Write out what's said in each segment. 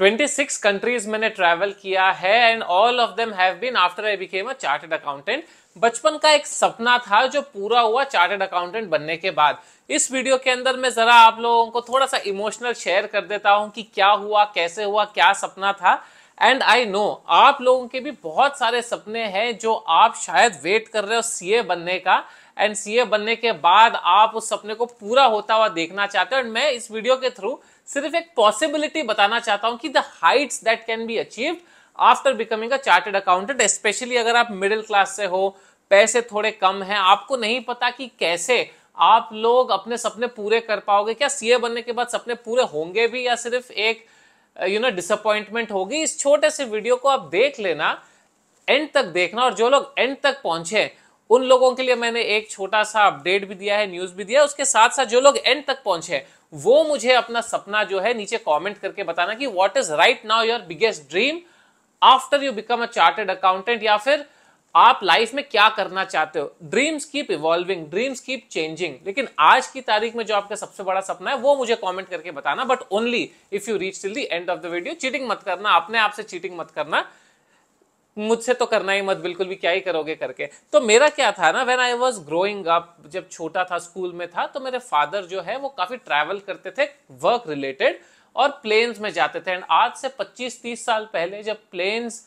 26 countries मैंने travel किया है and all of them have been after I became a chartered accountant बचपन का एक सपना था जो पूरा हुआ चार्टेड अकाउंटेंट बनने के बाद इस वीडियो के अंदर मैं जरा आप लोगों को थोड़ा सा इमोशनल शेयर कर देता हूं कि क्या हुआ कैसे हुआ क्या सपना था एंड आई नो आप लोगों के भी बहुत सारे सपने हैं जो आप शायद वेट कर रहे हो सीए बनने का एंड सीए बनने के बाद आप उस सपने को पूरा होता हुआ देखना चाहते हो एंड मैं इस वीडियो के थ्रू सिर्फ एक पॉसिबिलिटी बताना चाहता हूं कि the heights that can be achieved after becoming a chartered accountant specially अगर आप मिडिल क्लास से हो पैसे थोड़े कम हैं आपको नहीं पता कि कैसे आप लोग अपने सपने पूरे कर पाओगे क्या सीए बनने के बाद सपने पूरे होंगे भी या सिर्फ एक यू नो डिसअपॉइंटमेंट होगी इस छोटे से वीडियो को आप देख लेना एंड तक देखना और जो लोग एंड तक पहुंचे उन लोगों के लिए मैंने एक छोटा सा अपडेट भी दिया है न्यूज भी दिया है उसके साथ साथ जो लोग एंड तक पहुंचे हैं वो मुझे अपना सपना जो है नीचे कमेंट करके बताना कि what is right now your biggest dream after you become a chartered accountant या फिर आप लाइफ में क्या करना चाहते हो dreams keep evolving dreams keep changing लेकिन आज की तारीख में जो आपका सबसे बड़ा सपना है वो मुझे कमेंट करके बताना but only if you reach till the end of the video cheating मत करना अपने आप से चीटिंग मत करना मुझसे तो करना ही मत बिल्कुल भी क्या ही करोगे करके तो मेरा क्या था ना when I was growing up जब छोटा था स्कूल में था तो मेरे फादर जो है वो काफी ट्रैवल करते थे वर्क रिलेटेड और प्लेन्स में जाते थे एंड आज से 25-30 साल पहले जब प्लेन्स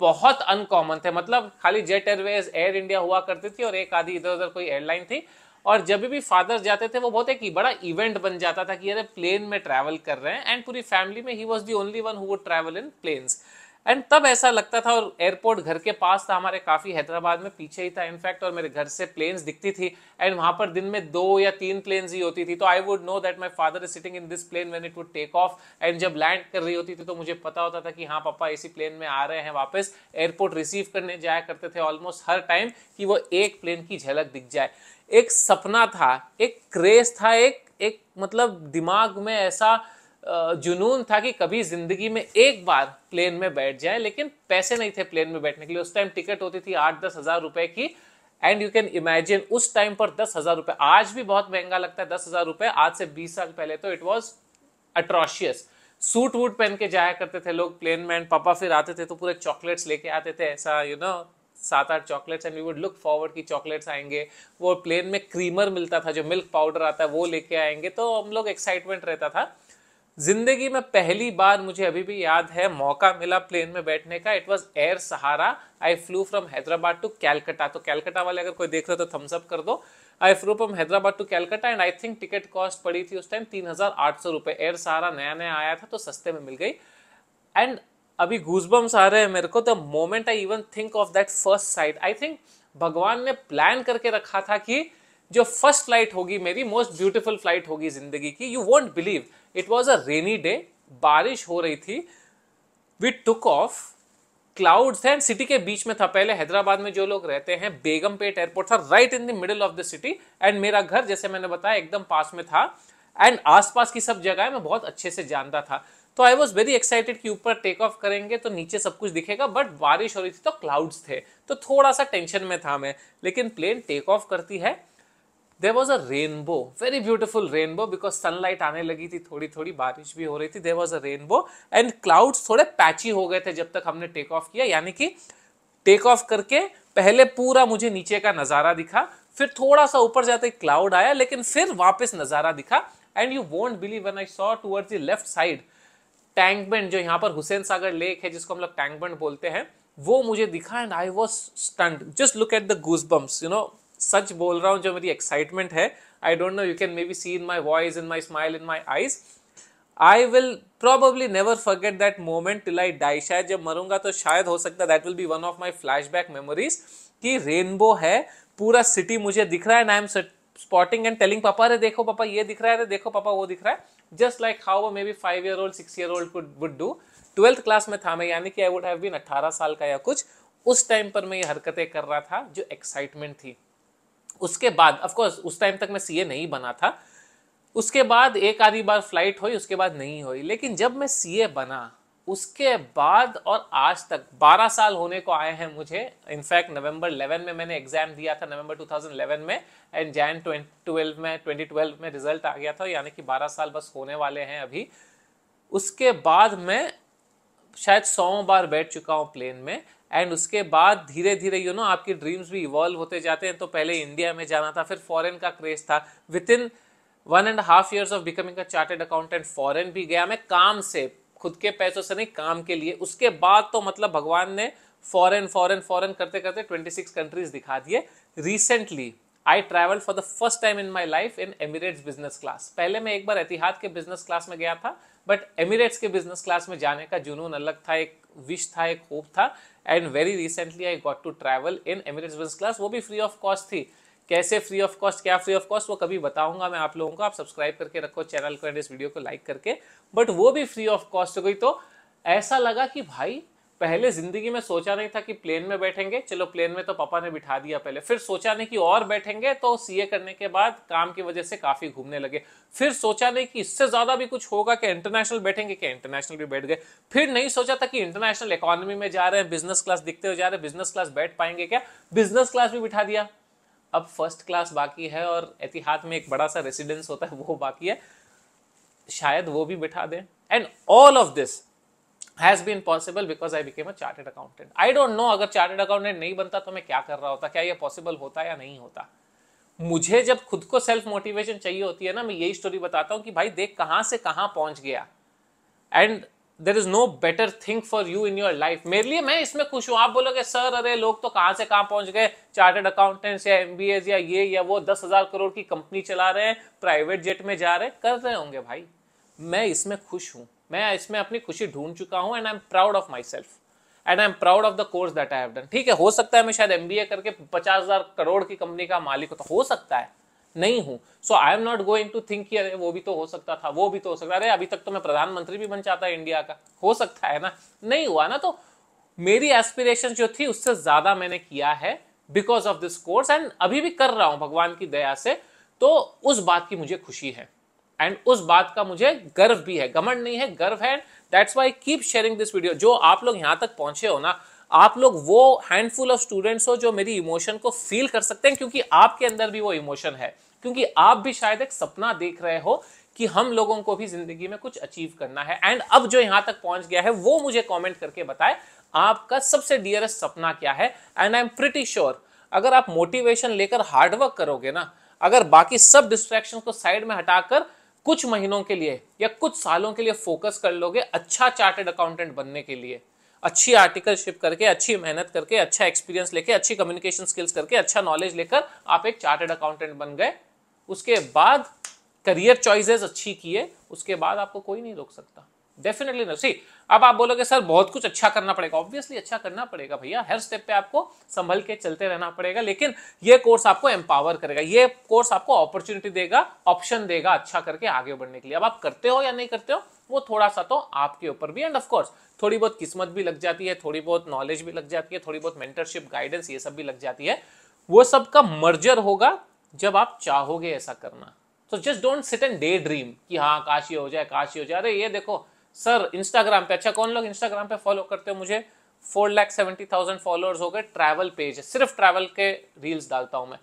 बहुत अनकॉमन थे मतलब खाली जेट एयरवेज एयर इंडिया हुआ करती थी और एक आधी इधर उधर कोई एयरलाइन थी और जब भी फादर जाते थे वो बहुत एक बड़ा इवेंट बन जाता था कि अरे प्लेन में ट्रैवल कर रहे हैं एंड पूरी फैमिली में ही was the only one who would travel in planes and तब ऐसा लगता था और एयरपोर्ट घर के पास था हमारे काफ़ी हैदराबाद में पीछे ही था इनफैक्ट और मेरे घर से प्लेन्स दिखती थी एंड वहाँ पर दिन में दो या तीन प्लेन्स ही होती थी तो I would know that my father is sitting in this plane when it would take off and जब लैंड कर रही होती थी तो मुझे पता होता था कि हाँ पापा इसी प्लेन में आ रहे हैं वापस एयरपोर्ट रिसीव करने जाया करते थे ऑलमोस्ट हर टाइम कि वो एक प्लेन की झलक दिख जाए एक सपना था एक क्रेज था एक एक मतलब दिमाग में ऐसा जुनून था कि कभी जिंदगी में एक बार प्लेन में बैठ जाए लेकिन पैसे नहीं थे प्लेन में बैठने के लिए उस टाइम टिकट होती थी आठ दस हजार रुपए की एंड यू कैन इमेजिन उस टाइम पर दस हजार रुपए आज भी बहुत महंगा लगता है दस हजार रुपए आज से बीस साल पहले तो इट वॉज अट्रॉशियस सूट वूट पहन के जाया करते थे लोग प्लेन में एंड पापा फिर आते थे तो पूरे चॉकलेट्स लेके आते थे ऐसा यू नो सात आठ chocolates and we would look forward की चॉकलेट्स आएंगे वो प्लेन में क्रीमर मिलता था जो मिल्क पाउडर आता है वो लेके आएंगे तो हम लोग एक्साइटमेंट रहता था जिंदगी में पहली बार मुझे अभी भी याद है मौका मिला प्लेन में बैठने का it was Air Sahara I flew from Hyderabad to Calcutta तो कैलकटा वाले अगर कोई देख रहे हो तो थम्सअप कर दो I flew from Hyderabad to Calcutta and I think ticket cost पड़ी थी उस टाइम तीन हजार आठ सौ रुपये एयर सहारा नया नया आया था तो सस्ते में मिल गई एंड अभी घूसबम आ रहे हैं मेरे को the moment I even think of that first sight I think भगवान ने प्लान करके रखा था कि जो फर्स्ट फ्लाइट होगी मेरी मोस्ट ब्यूटीफुल फ्लाइट होगी जिंदगी की you won't believe it was a rainy day बारिश हो रही थी we took off clouds and city के बीच में था पहले हैदराबाद में जो लोग रहते हैं बेगमपेट एयरपोर्ट था right in the middle of the city and मेरा घर जैसे मैंने बताया एकदम पास में था एंड आसपास की सब जगह मैं बहुत अच्छे से जानता था तो आई वॉज वेरी एक्साइटेड कि ऊपर टेक ऑफ करेंगे तो नीचे सब कुछ दिखेगा बट बारिश हो रही थी तो क्लाउड्स थे तो थोड़ा सा टेंशन में था मैं लेकिन प्लेन टेक ऑफ करती है there was a rainbow very beautiful rainbow because sunlight आने लगी थी थोड़ी थोड़ी बारिश भी हो रही थी there was a rainbow and clouds थोड़े पैची हो गए थे जब तक हमने टेक ऑफ किया यानी कि टेक ऑफ करके पहले पूरा मुझे नीचे का नज़ारा दिखा फिर थोड़ा सा ऊपर जाते क्लाउड आया लेकिन फिर वापस नज़ारा दिखा and you won't believe one I saw toward the left side Tank Bund जो यहाँ पर हुसैन सागर लेक है जिसको हम लोग टैंकबेंड बोलते हैं वो मुझे दिखा and I was stunned just look at the goosebumps you know सच बोल रहा हूँ जो मेरी एक्साइटमेंट है I don't know you can maybe see in my voice in my smile in my eyes I will probably never forget that moment till I die शायद जब मरूंगा तो शायद हो सकता है that will be one of my flashback memories कि rainbow है पूरा सिटी मुझे दिख रहा है and I am spotting and telling पापा रे देखो पापा ये दिख रहा है रे देखो पापा वो दिख रहा है just like how maybe five year old six year old would do twelfth class में था मैं यानी कि आई वुड हैव बीन अट्ठारह साल का या कुछ उस टाइम पर मैं ये हरकतें कर रहा था जो एक्साइटमेंट थी उसके बाद ऑफकोर्स उस टाइम तक मैं सी नहीं बना था उसके बाद एक आधी बार फ्लाइट हुई उसके बाद नहीं हुई लेकिन जब मैं सी बना उसके बाद और आज तक 12 साल होने को आए हैं मुझे इनफैक्ट नवंबर 11 में मैंने एग्जाम दिया था नवंबर 2011 में एंड जैन 2012 में 2012 में रिजल्ट आ गया था यानी कि 12 साल बस होने वाले हैं अभी उसके बाद मैं शायद सौ बार बैठ चुका हूँ प्लेन में एंड उसके बाद धीरे धीरे यू नो आपकी ड्रीम्स भी इवॉल्व होते जाते हैं तो पहले इंडिया में जाना था फिर फॉरेन का क्रेज था within one and half years of becoming a chartered accountant foreign भी गया मैं काम से खुद के पैसों से नहीं काम के लिए उसके बाद तो मतलब भगवान ने फॉरेन फॉरेन फॉरेन करते करते ट्वेंटी सिक्स कंट्रीज दिखा दिए recently I travel for the first time in my life in Emirates business class पहले मैं एक बार एतिहाद के बिजनेस क्लास में गया था बट एमिरेट्स के बिजनेस क्लास में जाने का जुनून अलग था एक विश था एक होप था and very recently I got to travel in Emirates business class वो भी फ्री ऑफ कॉस्ट थी कैसे फ्री ऑफ कॉस्ट क्या फ्री ऑफ कॉस्ट वो कभी बताऊंगा मैं आप लोगों को आप सब्सक्राइब करके रखो चैनल को एंड इस वीडियो को लाइक करके बट वो भी फ्री ऑफ कॉस्ट हो गई तो ऐसा लगा कि भाई पहले जिंदगी में सोचा नहीं था कि प्लेन में बैठेंगे चलो प्लेन में तो पापा ने बिठा दिया पहले फिर सोचा नहीं कि और बैठेंगे तो सीए करने के बाद काम की वजह से काफी घूमने लगे फिर सोचा नहीं कि इससे ज्यादा भी कुछ होगा कि इंटरनेशनल बैठेंगे कि इंटरनेशनल भी बैठ गए फिर नहीं सोचा था कि इंटरनेशनल इकोनॉमी में जा रहे हैं बिजनेस क्लास दिखते हुए जा रहे हैं बिजनेस क्लास बैठ पाएंगे क्या बिजनेस क्लास भी बिठा दिया अब फर्स्ट क्लास बाकी है और एतिहाद में एक बड़ा सा रेसिडेंस होता है वो बाकी है शायद वो भी बिठा दें and all of this has been possible because I became a chartered accountant I don't know अगर चार्टेड अकाउंटेंट नहीं बनता तो मैं क्या कर रहा होता क्या ये पॉसिबल होता या नहीं होता मुझे जब खुद को सेल्फ मोटिवेशन चाहिए होती है ना मैं यही स्टोरी बताता हूँ कि भाई देख कहाँ से कहाँ पहुंच गया and there is no better thing for you in your life मेरे लिए मैं इसमें खुश हूँ आप बोलोगे सर अरे लोग तो कहाँ से कहाँ पहुंच गए चार्टेड अकाउंटेंट्स या एम या ये या वो दस हजार करोड़ की कंपनी चला रहे हैं प्राइवेट जेट में जा रहे कर रहे होंगे भाई मैं इसमें खुश हूँ मैं इसमें अपनी खुशी ढूंढ चुका हूँ and I am proud of myself and I am proud of the course that I have done ठीक है हो सकता है मैं शायद एम करके पचास हजार करोड़ की कंपनी का मालिक हो तो हो सकता है नहीं हूं so I am not going to think अरे वो भी तो हो सकता था वो भी तो हो सकता अरे अभी तक तो मैं प्रधानमंत्री भी बन चाहता इंडिया का हो सकता है ना नहीं हुआ ना तो मेरी एस्पिरेशन जो थी उससे ज्यादा मैंने किया है because of this course and अभी भी कर रहा हूं भगवान की दया से तो उस बात की मुझे खुशी है एंड उस बात का मुझे गर्व भी है घमंड नहीं है गर्व है that's why keep sharing this video जो आप लोग यहां तक पहुंचे हो ना आप लोग वो हैंडफुल ऑफ स्टूडेंट्स हो जो मेरी इमोशन को फील कर सकते हैं क्योंकि आपके अंदर भी वो इमोशन है क्योंकि आप भी शायद एक सपना देख रहे हो कि हम लोगों को भी जिंदगी में कुछ अचीव करना है एंड अब जो यहां तक पहुंच गया है वो मुझे कमेंट करके बताए आपका सबसे डियरेस्ट सपना क्या है and I am pretty sure अगर आप मोटिवेशन लेकर हार्डवर्क करोगे ना अगर बाकी सब डिस्ट्रैक्शन को साइड में हटाकर कुछ महीनों के लिए या कुछ सालों के लिए फोकस कर लोगे अच्छा चार्टेड अकाउंटेंट बनने के लिए अच्छी आर्टिकलशिप करके अच्छी मेहनत करके अच्छा एक्सपीरियंस लेके अच्छी कम्युनिकेशन स्किल्स करके अच्छा नॉलेज लेकर आप एक चार्टेड अकाउंटेंट बन गए उसके बाद करियर चॉइसेस अच्छी किए उसके बाद आपको कोई नहीं रोक सकता डेफिनेटली नहीं सी अब आप बोलोगे सर बहुत कुछ अच्छा करना पड़ेगा ऑब्वियसली अच्छा करना पड़ेगा भैया हर स्टेप पे आपको संभल के चलते रहना पड़ेगा लेकिन ये कोर्स आपको एम्पावर करेगा ये कोर्स आपको अपॉर्चुनिटी देगा ऑप्शन देगा अच्छा करके आगे बढ़ने के लिए अब आप करते हो या नहीं करते हो वो थोड़ा सा तो आपके ऊपर भी एंड ऑफकोर्स थोड़ी बहुत किस्मत भी लग जाती है थोड़ी बहुत नॉलेज भी लग जाती है थोड़ी बहुत मेंटरशिप गाइडेंस ये सब भी लग जाती है वो सब का मर्जर होगा जब आप चाहोगे ऐसा करना तो just don't sit and daydream कि हाँ काश ये हो जाए काश ये हो जाए अरे ये देखो सर इंस्टाग्राम पे अच्छा कौन लोग इंस्टाग्राम पे फॉलो करते हो मुझे four lakh seventy thousand followers हो गए ट्रैवल पेज सिर्फ ट्रैवल के रील्स डालता हूँ मैं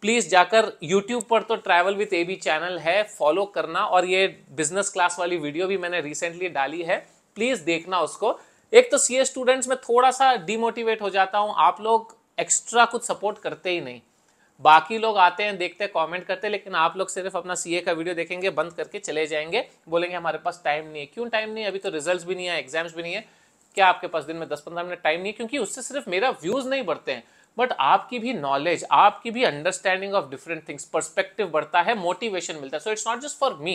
प्लीज़ जाकर यूट्यूब पर तो travel with A B channel है फॉलो करना और ये बिजनेस क्लास वाली वीडियो भी मैंने रिसेंटली डाली है प्लीज़ देखना उसको एक तो सी स्टूडेंट्स में थोड़ा सा डिमोटिवेट हो जाता हूँ आप लोग एक्स्ट्रा कुछ सपोर्ट करते ही नहीं बाकी लोग आते हैं देखते हैं कॉमेंट करते हैं लेकिन आप लोग सिर्फ अपना सीए का वीडियो देखेंगे बंद करके चले जाएंगे बोलेंगे हमारे पास टाइम नहीं है क्यों टाइम नहीं है अभी तो रिजल्ट भी नहीं है एग्जाम्स भी नहीं है क्या आपके पास दिन में दस पंद्रह मिनट टाइम नहीं है क्योंकि उससे सिर्फ मेरा व्यूज नहीं बढ़ते हैं बट आपकी भी नॉलेज आपकी भी understanding of different things perspective बढ़ता है मोटिवेशन मिलता है so it's not just for me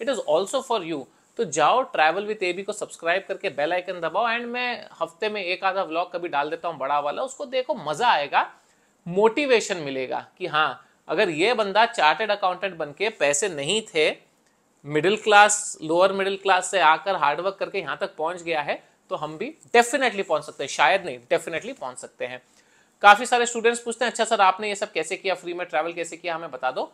it is also for you तो जाओ ट्रैवल विथ एबी को सब्सक्राइब करके बेल आइकन दबाओ एंड मैं हफ्ते में एक आधा व्लॉग कभी डाल देता हूँ बड़ा वाला उसको देखो मजा आएगा मोटिवेशन मिलेगा कि हाँ अगर ये बंदा चार्टेड अकाउंटेंट बन के पैसे नहीं थे middle class lower middle class से आकर हार्डवर्क करके यहाँ तक पहुँच गया है तो हम भी डेफिनेटली पहुँच सकते हैं शायद नहीं डेफिनेटली पहुँच सकते हैं काफ़ी सारे स्टूडेंट्स पूछते हैं अच्छा सर आपने ये सब कैसे किया फ्री में ट्रैवल कैसे किया हमें बता दो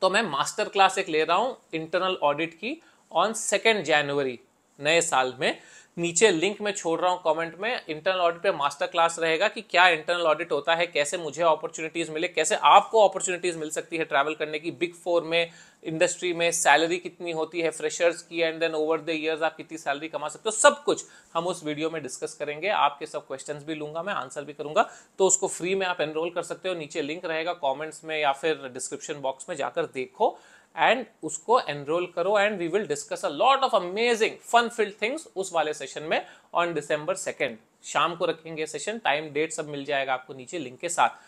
तो मैं मास्टर क्लास एक ले रहा हूँ इंटरनल ऑडिट की ऑन सेकेंड जनवरी नए साल में नीचे लिंक में छोड़ रहा हूँ कमेंट में इंटरनल ऑडिट पे मास्टर क्लास रहेगा कि क्या इंटरनल ऑडिट होता है कैसे मुझे अपॉर्चुनिटीज मिले कैसे आपको अपॉर्चुनिटीज मिल सकती है ट्रैवल करने की बिग फोर में इंडस्ट्री में सैलरी कितनी होती है फ्रेशर्स की and then over the years आप कितनी सैलरी कमा सकते हो सब कुछ हम उस वीडियो में डिस्कस करेंगे आपके सब क्वेश्चन भी लूंगा मैं आंसर भी करूंगा तो उसको फ्री में आप एनरोल कर सकते हो नीचे लिंक रहेगा कॉमेंट्स में या फिर डिस्क्रिप्शन बॉक्स में जाकर देखो एंड उसको एनरोल करो and we will discuss a lot of amazing fun filled things उस वाले सेशन में ऑन डिसम्बर सेकेंड शाम को रखेंगे सेशन टाइम डेट सब मिल जाएगा आपको नीचे लिंक के साथ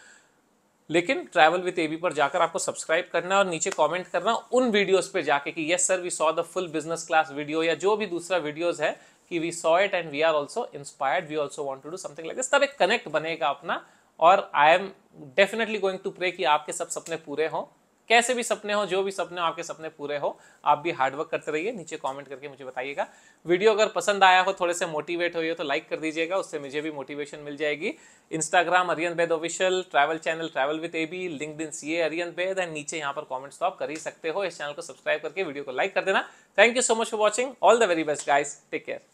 लेकिन ट्रैवल विथ एबी पर जाकर आपको सब्सक्राइब करना और नीचे कमेंट करना उन वीडियोस पे जाके कि yes sir we saw the full business class video या जो भी दूसरा वीडियोस है कि we saw it and we are also inspired we also want to do something like this तब एक कनेक्ट बनेगा अपना और I am definitely going to pray कि आपके सब सपने पूरे हों कैसे भी सपने हो जो भी सपने हो आपके सपने पूरे हो आप भी हार्डवर्क करते रहिए नीचे कमेंट करके मुझे बताइएगा वीडियो अगर पसंद आया हो थोड़े से मोटिवेट हुई हो तो लाइक कर दीजिएगा उससे मुझे भी मोटिवेशन मिल जाएगी Instagram Ariyan Bed official travel channel travel with A B LinkedIn see Ariyan Bed and नीचे यहाँ पर कॉमेंट्स तो आप कर ही सकते हो इस चैनल को सब्सक्राइब करके वीडियो को लाइक कर देना thank you so much for watching all the very best guys take care